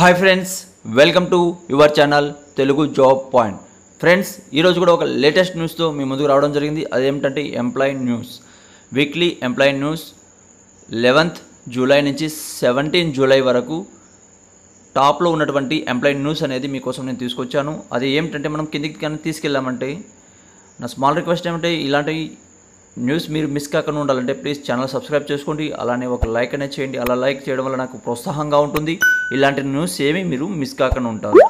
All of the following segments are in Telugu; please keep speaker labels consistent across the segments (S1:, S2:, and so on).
S1: hi friends welcome to your channel Telugu job point friends ఈరోజు కూడా ఒక లేటెస్ట్ న్యూస్తో మీ ముందుకు రావడం జరిగింది అదేమిటంటే employee news weekly employee news eleventh July నుంచి సెవెంటీన్ జూలై వరకు టాప్లో ఉన్నటువంటి ఎంప్లాయీ న్యూస్ అనేది మీకోసం నేను తీసుకొచ్చాను అది ఏమిటంటే మనం కిందికి కానీ తీసుకెళ్ళామంటే నా స్మాల్ రిక్వెస్ట్ ఏమంటే ఇలాంటివి న్యూస్ మీరు మిస్ కాకుండా ఉండాలంటే ప్లీజ్ ఛానల్ సబ్స్క్రైబ్ చేసుకోండి అలానే ఒక లైక్ అనేది చేయండి అలా లైక్ చేయడం వల్ల నాకు ప్రోత్సాహంగా ఉంటుంది ఇలాంటి న్యూస్ ఏమీ మీరు మిస్ కాకుండా ఉంటారు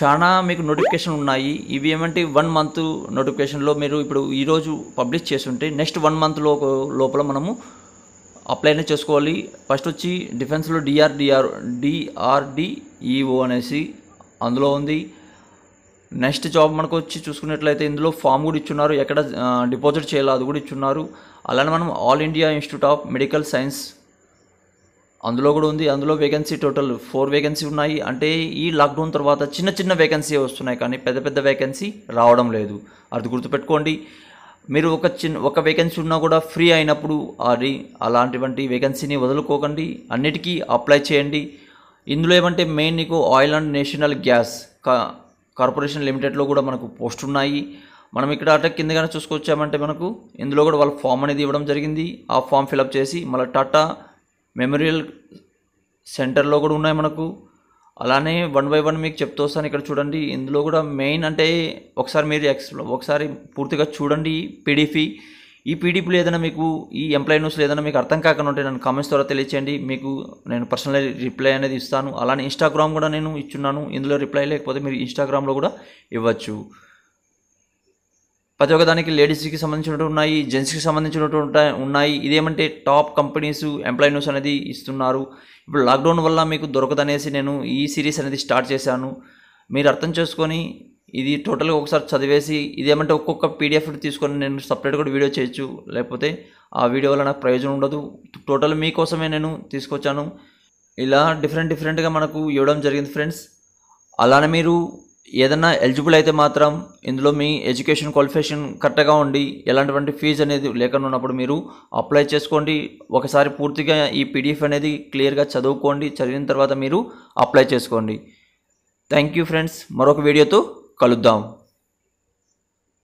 S1: చాలా మీకు నోటిఫికేషన్ ఉన్నాయి ఇవి ఏమంటే వన్ మంత్ నోటిఫికేషన్లో మీరు ఇప్పుడు ఈరోజు పబ్లిష్ చేస్తుంటే నెక్స్ట్ వన్ మంత్ లోపల మనము అప్లైనే చేసుకోవాలి ఫస్ట్ వచ్చి డిఫెన్స్లో డిఆర్డిఆర్ డిఆర్డిఈఓ e అనేసి అందులో ఉంది నెక్స్ట్ జాబ్ మనకు వచ్చి చూసుకున్నట్లయితే ఇందులో ఫామ్ కూడా ఇచ్చున్నారు ఎక్కడ డిపాజిట్ చేయాలో అది కూడా ఇచ్చున్నారు అలానే మనం All India Institute of Medical Science అందులో కూడా ఉంది అందులో వేకెన్సీ టోటల్ ఫోర్ వేకెన్సీ ఉన్నాయి అంటే ఈ లాక్డౌన్ తర్వాత చిన్న చిన్న వేకెన్సీ వస్తున్నాయి కానీ పెద్ద పెద్ద వేకెన్సీ రావడం లేదు అది గుర్తుపెట్టుకోండి మీరు ఒక చిన్న ఒక వేకెన్సీ ఉన్నా కూడా ఫ్రీ అయినప్పుడు అది అలాంటివంటి వేకెన్సీని వదులుకోకండి అన్నిటికీ అప్లై చేయండి ఇందులో ఏమంటే మెయిన్ నీకు oil and national gas corporation లిమిటెడ్లో కూడా మనకు పోస్ట్ ఉన్నాయి మనం ఇక్కడ అట కిందగానే చూసుకొచ్చామంటే మనకు ఇందులో కూడా వాళ్ళ ఫామ్ అనేది ఇవ్వడం జరిగింది ఆ ఫామ్ ఫిలప్ చేసి మళ్ళీ టాటా మెమోరియల్ సెంటర్లో కూడా ఉన్నాయి మనకు అలానే వన్ బై వన్ మీకు చెప్తూ వస్తాను ఇక్కడ చూడండి ఇందులో కూడా మెయిన్ అంటే ఒకసారి మీరు ఎక్స్ ఒకసారి పూర్తిగా చూడండి పీడిఫీ ఈ పీడిపిలో ఏదైనా మీకు ఈ ఎంప్లాయీ న్యూస్లో ఏదైనా మీకు అర్థం కాకుండా ఉంటే నన్ను కామెంట్స్ ద్వారా తెలియచేయండి మీకు నేను పర్సనల్ రిప్లై అనేది ఇస్తాను అలానే ఇన్స్టాగ్రామ్ కూడా నేను ఇచ్చున్నాను ఇందులో రిప్లై లేకపోతే మీరు ఇన్స్టాగ్రామ్లో కూడా ఇవ్వచ్చు ప్రతి ఒక్కదానికి దానికి లేడీస్కి సంబంధించినట్టు ఉన్నాయి జెంట్స్కి సంబంధించినట్టు ఉన్నాయి ఇదేమంటే టాప్ కంపెనీస్ ఎంప్లాయీ న్యూస్ అనేది ఇస్తున్నారు ఇప్పుడు లాక్డౌన్ వల్ల మీకు దొరకదనేసి నేను ఈ సిరీస్ అనేది స్టార్ట్ చేశాను మీరు అర్థం చేసుకొని ఇది టోటల్గా ఒకసారి చదివేసి ఇదేమంటే ఒక్కొక్క పీడిఎఫ్ తీసుకొని నేను సపరేట్ కూడా వీడియో చేయొచ్చు లేకపోతే ఆ వీడియో వల్ల నాకు ప్రయోజనం ఉండదు టోటల్ మీకోసమే నేను తీసుకొచ్చాను ఇలా డిఫరెంట్ డిఫరెంట్గా మనకు ఇవ్వడం జరిగింది ఫ్రెండ్స్ అలానే మీరు ఏదైనా ఎలిజిబుల్ అయితే మాత్రం ఇందులో మీ ఎడ్యుకేషన్ క్వాలిఫికేషన్ కరెక్ట్గా ఉండి ఎలాంటివంటి ఫీజు అనేది లేకుండా ఉన్నప్పుడు మీరు అప్లై చేసుకోండి ఒకసారి పూర్తిగా ఈ పీడిఎఫ్ అనేది క్లియర్గా చదువుకోండి చదివిన తర్వాత మీరు అప్లై చేసుకోండి థ్యాంక్ యూ ఫ్రెండ్స్ మరొక వీడియోతో కలుద్దాం